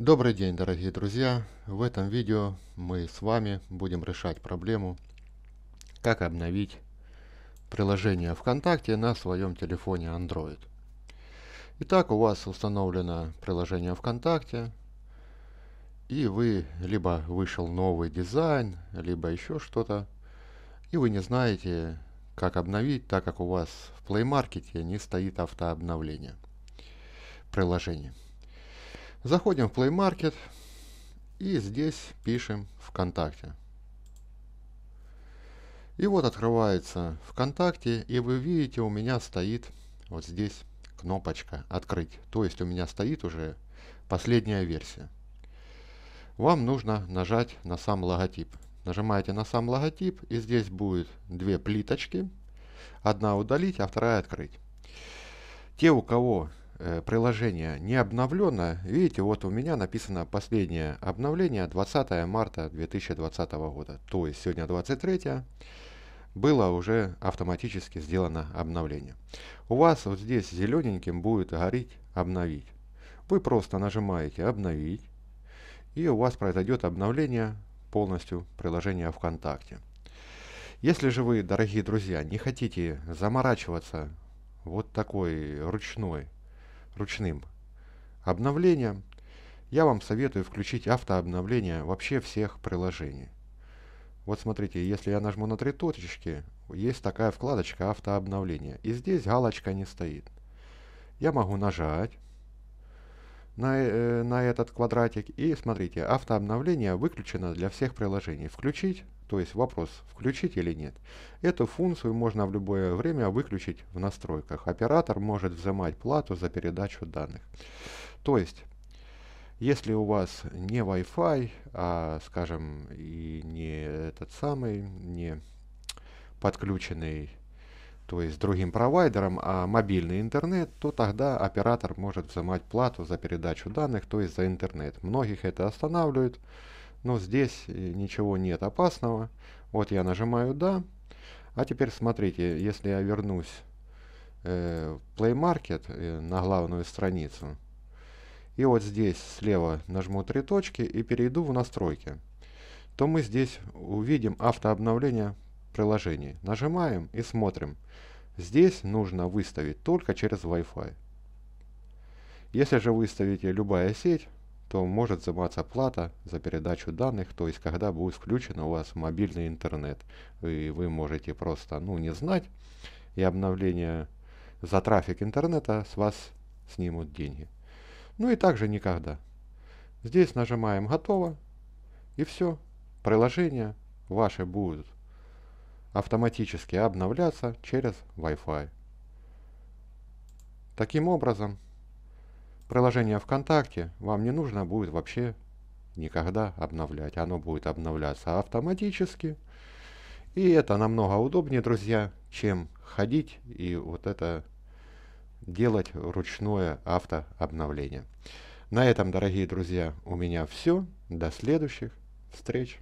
Добрый день, дорогие друзья! В этом видео мы с вами будем решать проблему, как обновить приложение ВКонтакте на своем телефоне Android. Итак, у вас установлено приложение ВКонтакте, и вы либо вышел новый дизайн, либо еще что-то, и вы не знаете, как обновить, так как у вас в Play Market не стоит автообновление приложения. Заходим в Play Market и здесь пишем ВКонтакте. И вот открывается ВКонтакте, и вы видите, у меня стоит вот здесь кнопочка «Открыть». То есть у меня стоит уже последняя версия. Вам нужно нажать на сам логотип. Нажимаете на сам логотип, и здесь будет две плиточки. Одна удалить, а вторая открыть. Те, у кого Э, приложение не обновлено. Видите, вот у меня написано последнее обновление 20 марта 2020 года. То есть сегодня 23 было уже автоматически сделано обновление. У вас вот здесь зелененьким будет гореть «Обновить». Вы просто нажимаете «Обновить», и у вас произойдет обновление полностью приложения ВКонтакте. Если же вы, дорогие друзья, не хотите заморачиваться вот такой ручной ручным обновлением, я вам советую включить автообновление вообще всех приложений. Вот смотрите, если я нажму на три точечки, есть такая вкладочка автообновления, И здесь галочка не стоит. Я могу нажать на, э, на этот квадратик. И смотрите, автообновление выключено для всех приложений. Включить, то есть вопрос, включить или нет. Эту функцию можно в любое время выключить в настройках. Оператор может взимать плату за передачу данных. То есть, если у вас не Wi-Fi, а, скажем, и не этот самый, не подключенный то есть другим провайдером, а мобильный интернет, то тогда оператор может взимать плату за передачу данных, то есть за интернет. Многих это останавливает, но здесь э, ничего нет опасного. Вот я нажимаю «Да». А теперь смотрите, если я вернусь э, в Play Market э, на главную страницу, и вот здесь слева нажму три точки и перейду в настройки, то мы здесь увидим автообновление приложении. Нажимаем и смотрим. Здесь нужно выставить только через Wi-Fi. Если же выставите любая сеть, то может взиматься плата за передачу данных, то есть когда будет включен у вас мобильный интернет. И вы можете просто ну, не знать, и обновление за трафик интернета с вас снимут деньги. Ну и также никогда. Здесь нажимаем «Готово» и все. Приложение ваши будут автоматически обновляться через Wi-Fi. Таким образом, приложение ВКонтакте вам не нужно будет вообще никогда обновлять. Оно будет обновляться автоматически. И это намного удобнее, друзья, чем ходить и вот это делать ручное автообновление. На этом, дорогие друзья, у меня все. До следующих встреч.